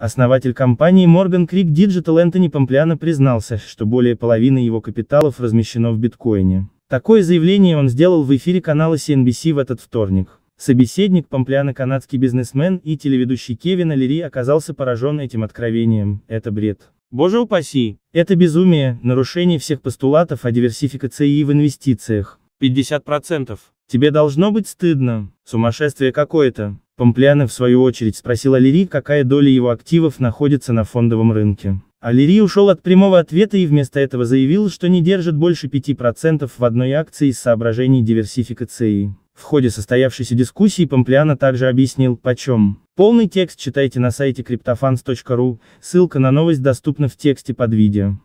Основатель компании Morgan Creek Digital Энтони Помпляно признался, что более половины его капиталов размещено в биткоине. Такое заявление он сделал в эфире канала CNBC в этот вторник. Собеседник Помпляна канадский бизнесмен и телеведущий Кевин Аллери оказался поражен этим откровением, это бред. Боже упаси, это безумие, нарушение всех постулатов о диверсификации в инвестициях. 50%. Тебе должно быть стыдно, сумасшествие какое-то. Помпляна в свою очередь спросил Алири, какая доля его активов находится на фондовом рынке. Алири ушел от прямого ответа и вместо этого заявил, что не держит больше 5% в одной акции из соображений диверсификации. В ходе состоявшейся дискуссии Помпляна также объяснил, почем. Полный текст читайте на сайте cryptofans.ru, ссылка на новость доступна в тексте под видео.